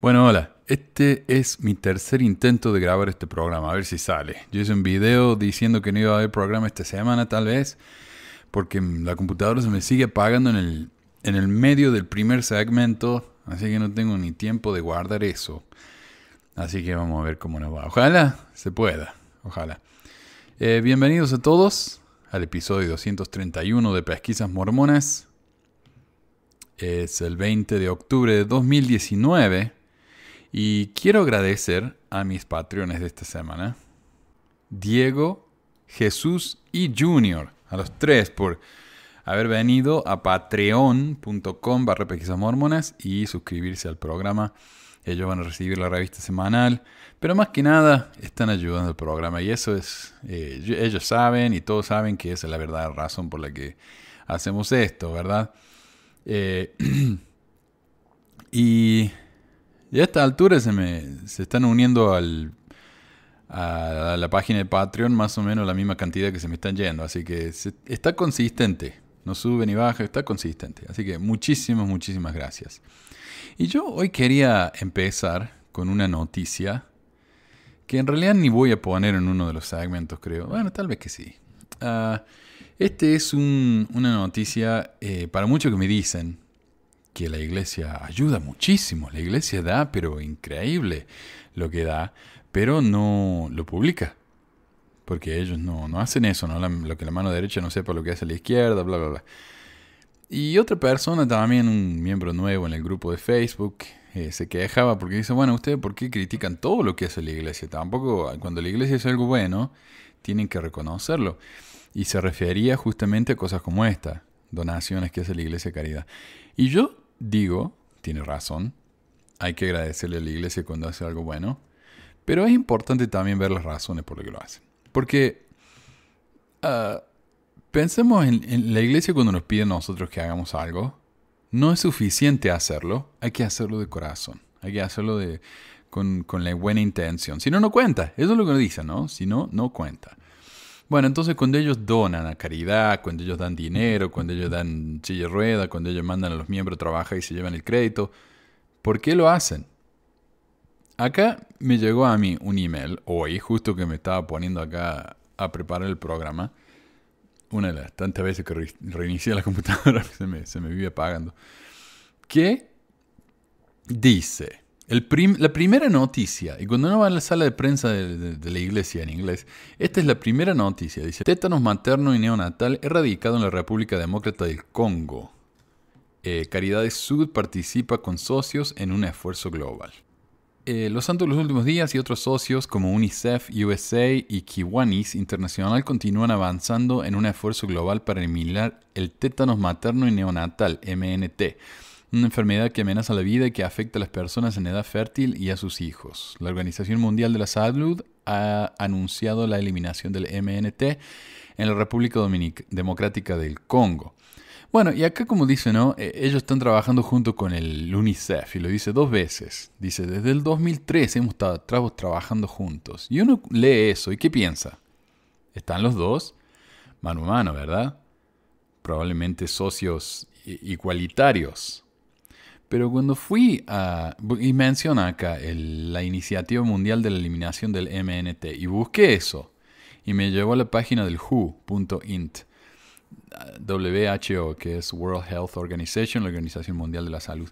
Bueno, hola. Este es mi tercer intento de grabar este programa, a ver si sale. Yo hice un video diciendo que no iba a haber programa esta semana, tal vez, porque la computadora se me sigue apagando en el, en el medio del primer segmento, así que no tengo ni tiempo de guardar eso. Así que vamos a ver cómo nos va. Ojalá se pueda, ojalá. Eh, bienvenidos a todos al episodio 231 de Pesquisas Mormonas. Es el 20 de octubre de 2019. Y quiero agradecer a mis patrones de esta semana. Diego, Jesús y Junior. A los tres por haber venido a patreon.com barra mormonas y suscribirse al programa. Ellos van a recibir la revista semanal. Pero más que nada están ayudando al programa. Y eso es, eh, ellos saben y todos saben que es la verdadera razón por la que hacemos esto, ¿verdad? Eh, y y a esta altura se me se están uniendo al, a, la página de Patreon más o menos la misma cantidad que se me están yendo. Así que está consistente. No sube ni baja, está consistente. Así que muchísimas, muchísimas gracias. Y yo hoy quería empezar con una noticia que en realidad ni voy a poner en uno de los segmentos, creo. Bueno, tal vez que sí. Esta ah, este es un, una noticia eh, para muchos que me dicen, que la iglesia ayuda muchísimo, la iglesia da, pero increíble lo que da, pero no lo publica. Porque ellos no, hacen eso, ¿no? lo que la mano derecha no sepa lo que hace la izquierda, bla, bla, bla. Y otra persona, también un miembro nuevo en el grupo de Facebook, eh, se quejaba porque dice, bueno, ¿ustedes por qué critican todo lo que hace la iglesia? Tampoco, cuando la iglesia es algo bueno, tienen que reconocerlo. Y se refería justamente a cosas como esta, donaciones que hace la iglesia caridad. Y yo digo, tiene razón, hay que agradecerle a la iglesia cuando hace algo bueno, pero es importante también ver las razones por las que lo hacen. Porque ah, pensemos en, la iglesia cuando nos pide a nosotros que hagamos algo, no es suficiente hacerlo, hay que hacerlo de corazón, hay que hacerlo con, con la buena intención. Si no, no cuenta. Eso es lo que nos dicen, ¿no? Si no, no cuenta. Bueno, entonces cuando ellos donan a caridad, cuando ellos dan dinero, cuando ellos dan silla rueda, cuando ellos mandan a los miembros a trabajar y se llevan el crédito, ¿por qué lo hacen? Acá me llegó a mí un email hoy, justo que me estaba poniendo acá a preparar el programa. Una de las tantas veces que reinicié la computadora se me, se me vive apagando. Que dice la primera noticia, y cuando uno va a la sala de prensa de, la iglesia en inglés, esta es la primera noticia. Dice, tétanos materno y neonatal erradicado en la República Demócrata del Congo. Caridad eh, Caridades Sud participa con socios en un esfuerzo global. Eh, los Santos de los Últimos Días y otros socios como UNICEF, USA y Kiwanis Internacional continúan avanzando en un esfuerzo global para eliminar el tétanos materno y neonatal, MNT una enfermedad que amenaza la vida y que afecta a las personas en edad fértil y a sus hijos. La Organización Mundial de la Salud ha anunciado la eliminación del MNT en la República Democrática del Congo. Bueno, y acá como dice, ¿no? E, ellos están trabajando junto con el UNICEF y lo dice dos veces. Dice, desde el 2003 hemos estado trabajando juntos. Y uno lee eso y ¿qué piensa? Están los dos mano a mano, ¿verdad? Probablemente socios igualitarios. Pero cuando fui a... Y menciona acá la Iniciativa Mundial de la Eliminación del MNT. Y busqué eso. Y me llevó a la página del WHO.int. WHO, que es World Health Organization, la Organización Mundial de la Salud.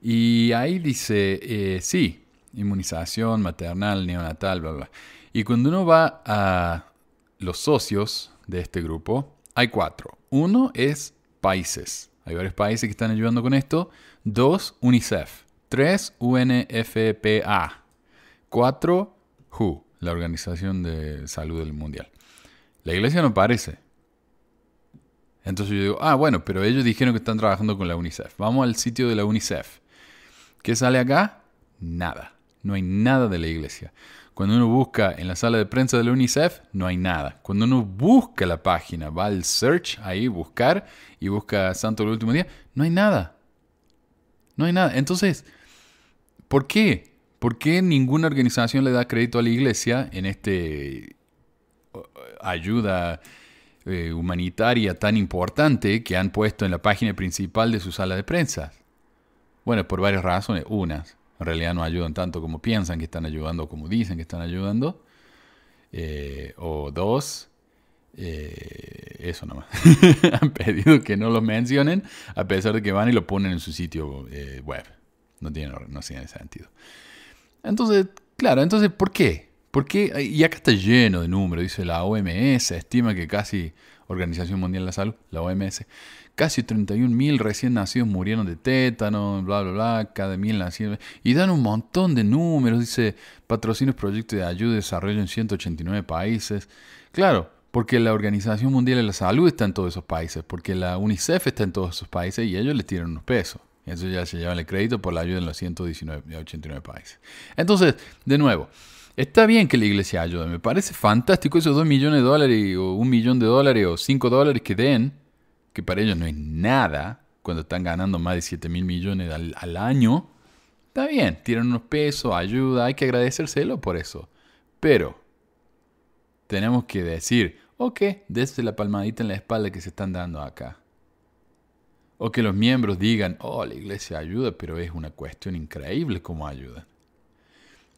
Y ahí dice, eh, sí, inmunización maternal, neonatal, bla, bla. Y cuando uno va a los socios de este grupo, hay cuatro. Uno es países. Hay varios países que están ayudando con esto. Dos, UNICEF. Tres, UNFPA. Cuatro, WHO, la Organización de Salud del Mundial. La iglesia no parece. Entonces yo digo, ah, bueno, pero ellos dijeron que están trabajando con la UNICEF. Vamos al sitio de la UNICEF. ¿Qué sale acá? Nada no hay nada de la iglesia. Cuando uno busca en la sala de prensa de la UNICEF, no hay nada. Cuando uno busca la página, va al search, ahí buscar, y busca Santo del último día, no hay nada. No hay nada. Entonces, ¿por qué? ¿Por qué ninguna organización le da crédito a la iglesia en este ayuda eh, humanitaria tan importante que han puesto en la página principal de su sala de prensa? Bueno, por varias razones. Unas, realidad no ayudan tanto como piensan que están ayudando o como dicen que están ayudando. Eh, o dos, eh, eso nomás. Han pedido que no lo mencionen a pesar de que van y lo ponen en su sitio eh, web. No tiene, no tiene sentido. Entonces, claro, entonces, ¿por qué? ¿Por qué? Y acá está lleno de números. Dice la OMS, estima que casi Organización Mundial de la Salud, la OMS. Casi 31.000 recién nacidos murieron de tétano, bla, bla, bla, cada mil nacidos. Y dan un montón de números, dice, patrocinios, proyectos de ayuda y desarrollo en 189 países. Claro, porque la Organización Mundial de la Salud está en todos esos países, porque la UNICEF está en todos esos países y ellos les tiran unos pesos. Entonces ya se llevan el crédito por la ayuda en los 189 89 países. Entonces, de nuevo, Está bien que la iglesia ayude, me parece fantástico esos 2 millones de dólares o 1 millón de dólares o 5 dólares que den, que para ellos no es nada cuando están ganando más de 7 mil millones al, año. Está bien, tiran unos pesos, ayuda, hay que agradecérselo por eso. Pero tenemos que decir, ok, desde la palmadita en la espalda que se están dando acá. O que los miembros digan, oh, la iglesia ayuda, pero es una cuestión increíble cómo ayuda.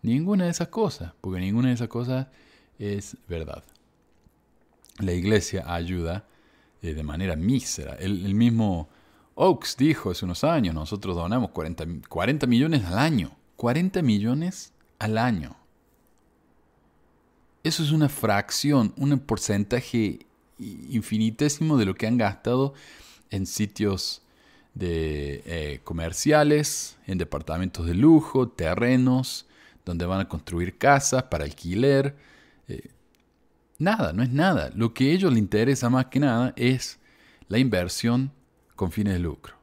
Ninguna de esas cosas, porque ninguna de esas cosas es verdad. La iglesia ayuda eh, de manera mísera. El, mismo Oaks dijo hace unos años, nosotros donamos 40, millones al año. 40 millones al año. Eso es una fracción, un porcentaje infinitésimo de lo que han gastado en sitios de, eh, comerciales, en departamentos de lujo, terrenos, donde van a construir casas para alquiler. Eh, nada, no es nada. Lo que a ellos les interesa más que nada es la inversión con fines de lucro.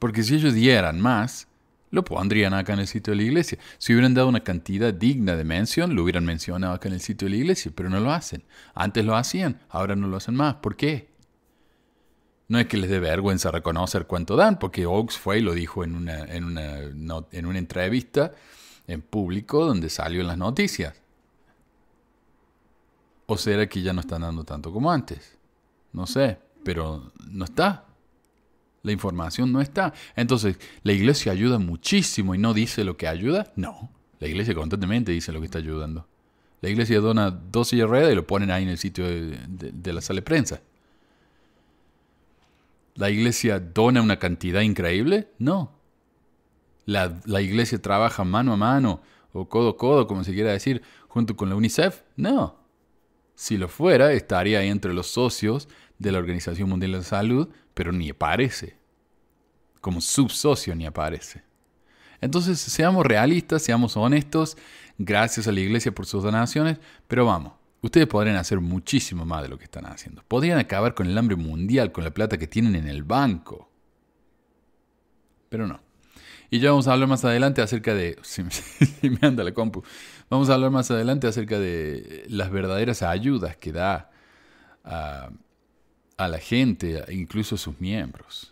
Porque si ellos dieran más, lo pondrían acá en el sitio de la iglesia. Si hubieran dado una cantidad digna de mención, lo hubieran mencionado acá en el sitio de la iglesia, pero no lo hacen. Antes lo hacían, ahora no lo hacen más. ¿Por qué? No es que les dé vergüenza reconocer cuánto dan, porque Oaks fue y lo dijo en una, en una, en entrevista en público donde salió en las noticias. ¿O será que ya no están dando tanto como antes? No sé, pero no está. La información no está. Entonces, ¿la iglesia ayuda muchísimo y no dice lo que ayuda? No. La iglesia constantemente dice lo que está ayudando. La iglesia dona dos sillas y lo ponen ahí en el sitio de, de la sala de prensa. ¿La iglesia dona una cantidad increíble? No. La, iglesia trabaja mano a mano o codo a codo, como se quiera decir, junto con la UNICEF? No. Si lo fuera, estaría entre los socios de la Organización Mundial de la Salud, pero ni aparece. Como subsocio ni aparece. Entonces, seamos realistas, seamos honestos, gracias a la Iglesia por sus donaciones, pero vamos, Ustedes podrían hacer muchísimo más de lo que están haciendo. Podrían acabar con el hambre mundial, con la plata que tienen en el banco. Pero no. Y ya vamos a hablar más adelante acerca de... Si, me anda la compu. Vamos a hablar más adelante acerca de las verdaderas ayudas que da a, a la gente, incluso a sus miembros.